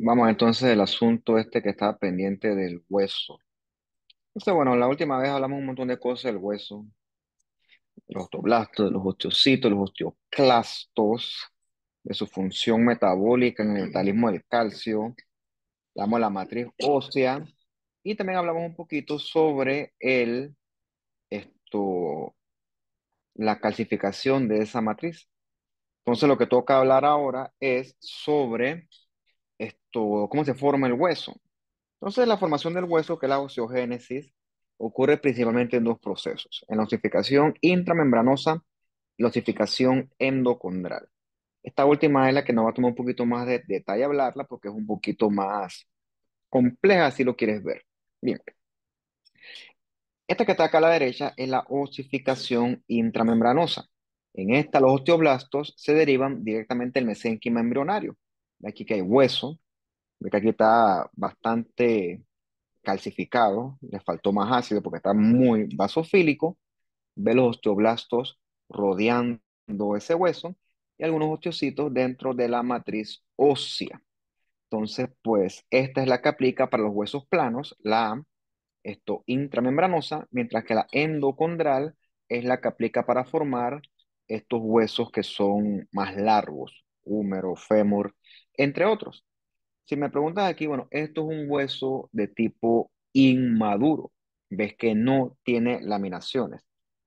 Vamos entonces al asunto este que está pendiente del hueso. Entonces, bueno, la última vez hablamos un montón de cosas del hueso, los osteoblastos, los osteocitos, los osteoclastos, de su función metabólica en el metabolismo del calcio, hablamos de la matriz ósea y también hablamos un poquito sobre el, esto, la calcificación de esa matriz. Entonces, lo que toca hablar ahora es sobre cómo se forma el hueso. Entonces, la formación del hueso, que es la osteogénesis, ocurre principalmente en dos procesos, en la osificación intramembranosa y la osificación endocondral. Esta última es la que nos va a tomar un poquito más de detalle hablarla porque es un poquito más compleja si lo quieres ver. Bien. Esta que está acá a la derecha es la osificación intramembranosa. En esta los osteoblastos se derivan directamente del mesénquima embrionario. Aquí que hay hueso, Ve que aquí está bastante calcificado, le faltó más ácido porque está muy vasofílico, Ve los osteoblastos rodeando ese hueso y algunos osteocitos dentro de la matriz ósea. Entonces, pues esta es la que aplica para los huesos planos, la esto, intramembranosa, mientras que la endocondral es la que aplica para formar estos huesos que son más largos, húmero, fémur, entre otros. Si me preguntas aquí, bueno, esto es un hueso de tipo inmaduro. Ves que no tiene laminaciones.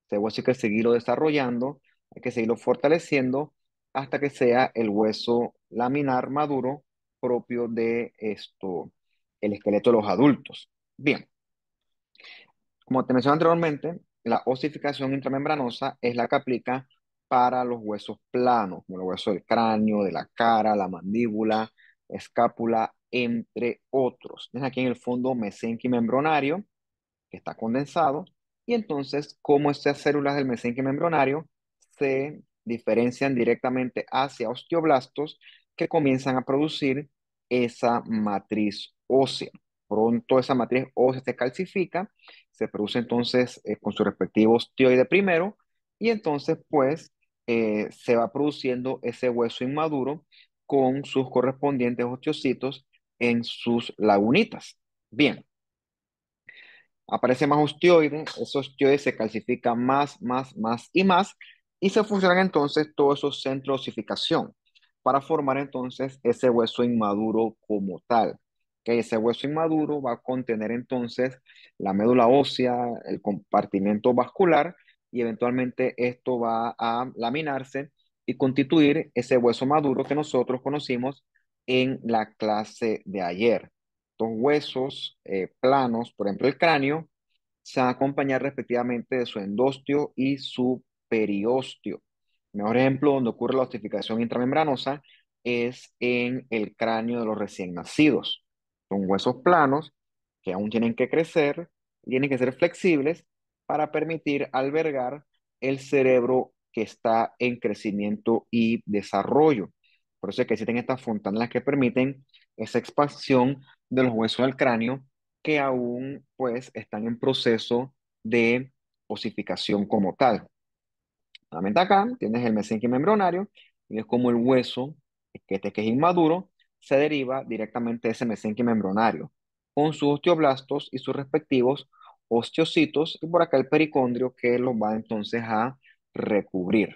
Este hueso hay que seguirlo desarrollando, hay que seguirlo fortaleciendo hasta que sea el hueso laminar maduro propio de esto, el esqueleto de los adultos. Bien. Como te mencioné anteriormente, la osificación intramembranosa es la que aplica para los huesos planos, como los huesos del cráneo, de la cara, la mandíbula, escápula, entre otros. Tienes aquí en el fondo mesenquimembronario, que está condensado, y entonces cómo estas células del mesenquimembronario se diferencian directamente hacia osteoblastos que comienzan a producir esa matriz ósea. Pronto esa matriz ósea se calcifica, se produce entonces eh, con su respectivo osteoide primero, y entonces pues eh, se va produciendo ese hueso inmaduro con sus correspondientes osteocitos en sus lagunitas. Bien. Aparece más osteoide, esos osteoides se calcifican más, más, más y más, y se funcionan entonces todos esos centros de osificación para formar entonces ese hueso inmaduro como tal. Que ese hueso inmaduro va a contener entonces la médula ósea, el compartimento vascular, y eventualmente esto va a laminarse y constituir ese hueso maduro que nosotros conocimos en la clase de ayer. Estos huesos eh, planos, por ejemplo el cráneo, se van acompañar respectivamente de su endostio y su periostio. El mejor ejemplo donde ocurre la ostificación intramembranosa es en el cráneo de los recién nacidos. Son huesos planos que aún tienen que crecer, tienen que ser flexibles para permitir albergar el cerebro que está en crecimiento y desarrollo. Por eso es que existen estas fontanas que permiten esa expansión de los huesos del cráneo que aún pues están en proceso de osificación como tal. Nuevamente acá tienes el mesenquimembronario y es como el hueso que este que es inmaduro se deriva directamente de ese mesenquimembronario con sus osteoblastos y sus respectivos osteocitos y por acá el pericondrio que los va entonces a recubrir.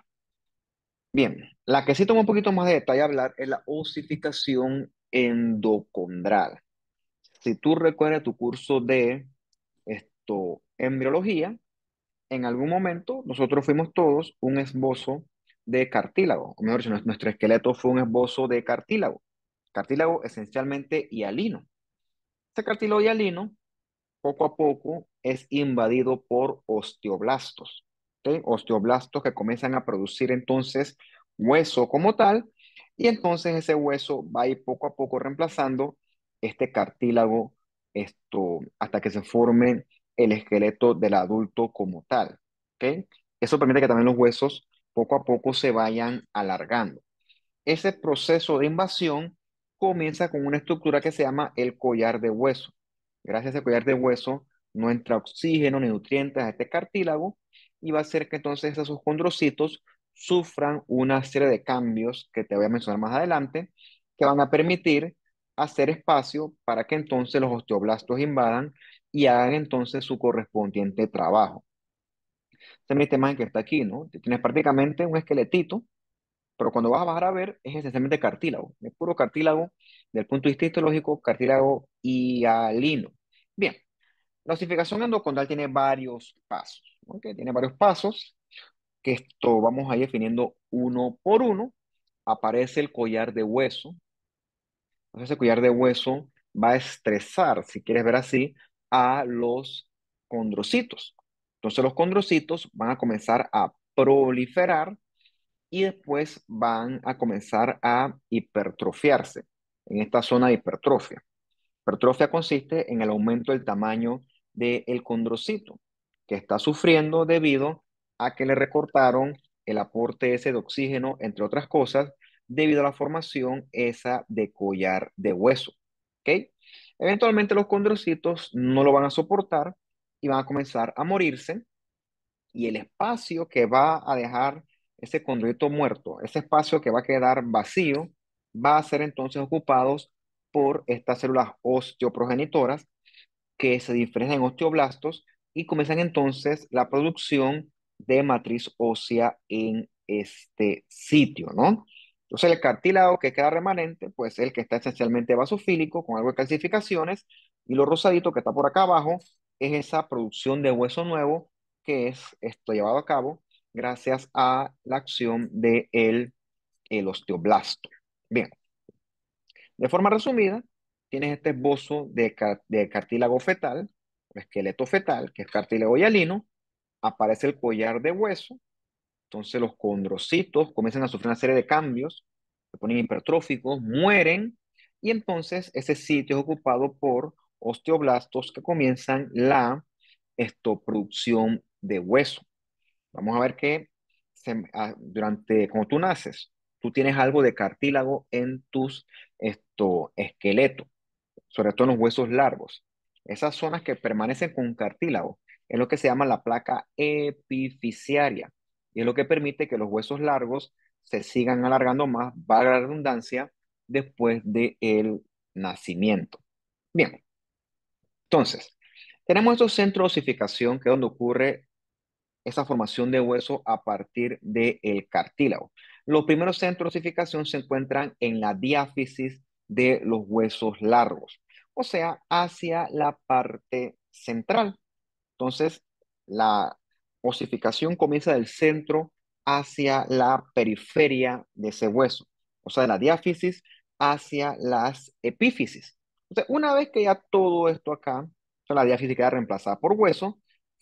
Bien, la que sí toma un poquito más de detalle hablar es la osificación endocondral. Si tú recuerdas tu curso de esto, embriología, en algún momento nosotros fuimos todos un esbozo de cartílago, nuestro esqueleto fue un esbozo de cartílago, cartílago esencialmente hialino. Este cartílago hialino, poco a poco, es invadido por osteoblastos. Este osteoblastos que comienzan a producir entonces hueso como tal, y entonces ese hueso va a ir poco a poco reemplazando este cartílago esto, hasta que se forme el esqueleto del adulto como tal. Eso permite que también los huesos poco a poco se vayan alargando. Ese proceso de invasión comienza con una estructura que se llama el collar de hueso. Gracias al collar de hueso no entra oxígeno ni nutrientes a este cartílago y va a hacer que entonces esos condrocitos sufran una serie de cambios que te voy a mencionar más adelante, que van a permitir hacer espacio para que entonces los osteoblastos invadan y hagan entonces su correspondiente trabajo. Este es mi tema que está aquí, ¿no? Tienes prácticamente un esqueletito, pero cuando vas a bajar a ver es esencialmente cartílago, es puro cartílago, del punto de vista histológico, cartílago hialino. Bien, la osificación endocondral tiene varios pasos. Tiene varios pasos, que esto vamos a ir definiendo uno por uno. Aparece el collar de hueso. Entonces ese collar de hueso va a estresar, si quieres ver así, a los condrocitos. Entonces los condrocitos van a comenzar a proliferar y después van a comenzar a hipertrofiarse en esta zona de hipertrofia. Hipertrofia consiste en el aumento del tamaño del condrocito que está sufriendo debido a que le recortaron el aporte ese de oxígeno, entre otras cosas, debido a la formación esa de collar de hueso. Eventualmente los condrocitos no lo van a soportar y van a comenzar a morirse y el espacio que va a dejar ese condrito muerto, ese espacio que va a quedar vacío, va a ser entonces ocupado por estas células osteoprogenitoras que se diferencian en osteoblastos y comienzan entonces la producción de matriz ósea en este sitio, ¿no? Entonces el cartílago que queda remanente, pues el que está esencialmente vasofílico, con algo de calcificaciones y lo rosadito que está por acá abajo es esa producción de hueso nuevo que es esto llevado a cabo gracias a la acción del de el osteoblasto. Bien, de forma resumida, tienes este esbozo de cartílago fetal esqueleto fetal, que es cartílago y hialino, aparece el collar de hueso, entonces los condrocitos comienzan a sufrir una serie de cambios, se ponen hipertróficos, mueren, y entonces ese sitio es ocupado por osteoblastos que comienzan la esto, producción de hueso. Vamos a ver que ah, durante, cuando tú naces, tú tienes algo de cartílago en tus esto, esqueleto sobre todo en los huesos largos. Esas zonas que permanecen con cartílago es lo que se llama la placa epificiaria y es lo que permite que los huesos largos se sigan alargando más, valga la redundancia, después del el nacimiento. Bien, entonces, tenemos estos centros de osificación que es donde ocurre esa formación de hueso a partir del cartílago. Los primeros centros de osificación se encuentran en la diáfisis de los huesos largos o sea, hacia la parte central. Entonces, la osificación comienza del centro hacia la periferia de ese hueso, o sea, de la diáfisis hacia las epífisis. Entonces, una vez que ya todo esto acá, la diáfisis queda reemplazada por hueso,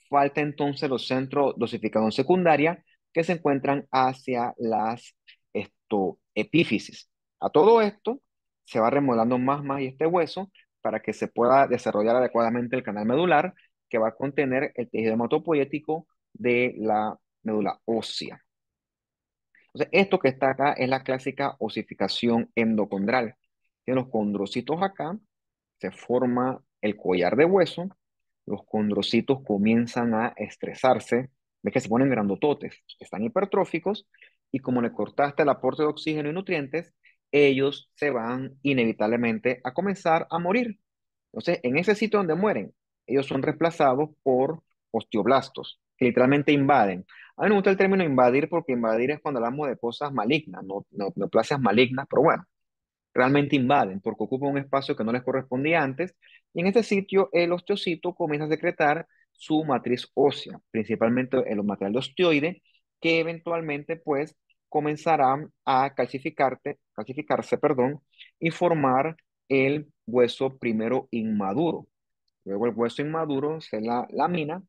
falta entonces los centros de osificación secundaria que se encuentran hacia las esto, epífisis. A todo esto se va remodelando más, más este hueso para que se pueda desarrollar adecuadamente el canal medular que va a contener el tejido hematopoético de la médula ósea. Entonces, esto que está acá es la clásica osificación endocondral. Tiene los condrocitos acá, se forma el collar de hueso, los condrocitos comienzan a estresarse, de que se ponen grandototes, están hipertróficos, y como le cortaste el aporte de oxígeno y nutrientes, ellos se van inevitablemente a comenzar a morir. Entonces, en ese sitio donde mueren, ellos son reemplazados por osteoblastos, que literalmente invaden. A mí me gusta el término invadir porque invadir es cuando hablamos de cosas malignas, no, no, malignas, pero bueno, realmente invaden porque ocupan un espacio que no les correspondía antes. Y en ese sitio, el osteocito comienza a secretar su matriz ósea, principalmente el material de osteoide, que eventualmente pues comenzarán a calcificarte, calcificarse perdón, y formar el hueso primero inmaduro. Luego el hueso inmaduro se la lamina,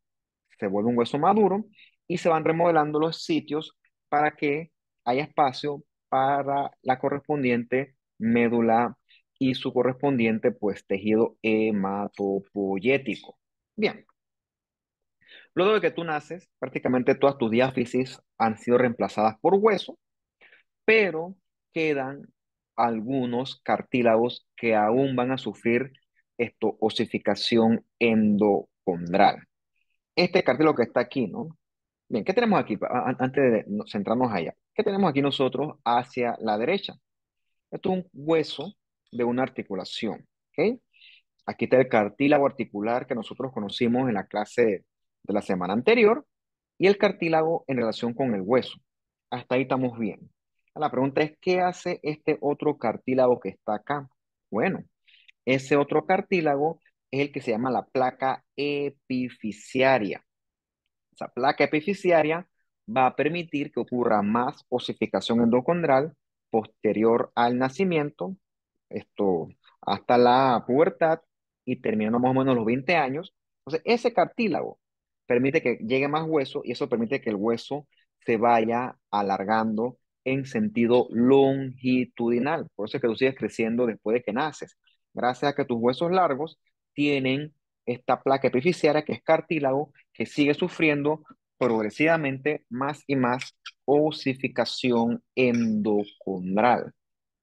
se vuelve un hueso maduro y se van remodelando los sitios para que haya espacio para la correspondiente médula y su correspondiente pues tejido hematopoyético. Bien. Luego de que tú naces, prácticamente todas tus diáfisis han sido reemplazadas por hueso, pero quedan algunos cartílagos que aún van a sufrir esto, osificación endocondral. Este cartílago que está aquí, ¿no? Bien, ¿qué tenemos aquí? Antes de centrarnos allá, ¿qué tenemos aquí nosotros hacia la derecha? Esto es un hueso de una articulación, ¿ok? Aquí está el cartílago articular que nosotros conocimos en la clase de la semana anterior y el cartílago en relación con el hueso. Hasta ahí estamos bien. La pregunta es, ¿qué hace este otro cartílago que está acá? Bueno, ese otro cartílago es el que se llama la placa epificiaria. Esa placa epificiaria va a permitir que ocurra más osificación endocondral posterior al nacimiento, esto hasta la pubertad y terminando más o menos los 20 años. Entonces, ese cartílago permite que llegue más hueso y eso permite que el hueso se vaya alargando en sentido longitudinal. Por eso es que tú sigues creciendo después de que naces. Gracias a que tus huesos largos tienen esta placa epificiaria que es cartílago que sigue sufriendo progresivamente más y más osificación endocondral.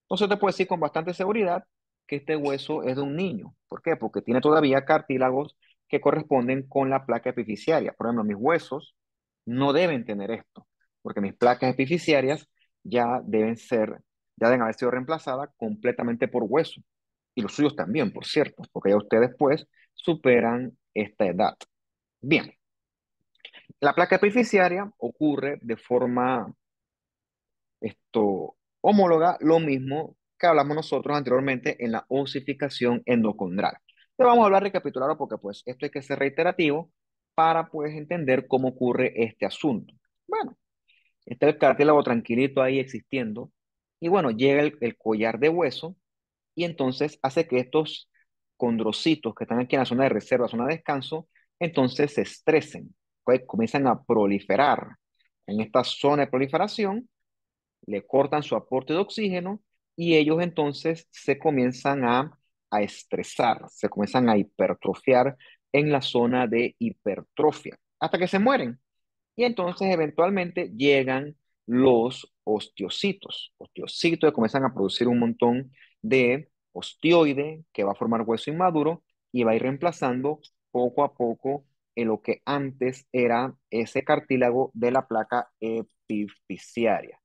Entonces te puedo decir con bastante seguridad que este hueso es de un niño. ¿Por qué? Porque tiene todavía cartílagos que corresponden con la placa epificiaria. Por ejemplo, mis huesos no deben tener esto, porque mis placas epificiarias ya deben ser, ya deben haber sido reemplazadas completamente por hueso. Y los suyos también, por cierto, porque ya ustedes pues superan esta edad. Bien. La placa epificiaria ocurre de forma esto, homóloga, lo mismo que hablamos nosotros anteriormente en la osificación endocondral vamos a hablar recapitulado porque pues esto hay que ser reiterativo para pues entender cómo ocurre este asunto. Bueno, está el cartílago tranquilito ahí existiendo y bueno, llega el, el collar de hueso y entonces hace que estos condrocitos que están aquí en la zona de reserva, zona de descanso, entonces se estresen, pues, comienzan a proliferar. En esta zona de proliferación le cortan su aporte de oxígeno y ellos entonces se comienzan a a estresar, se comienzan a hipertrofiar en la zona de hipertrofia, hasta que se mueren. Y entonces eventualmente llegan los osteocitos, osteocitos que comienzan a producir un montón de osteoide que va a formar hueso inmaduro y va a ir reemplazando poco a poco en lo que antes era ese cartílago de la placa epificiaria.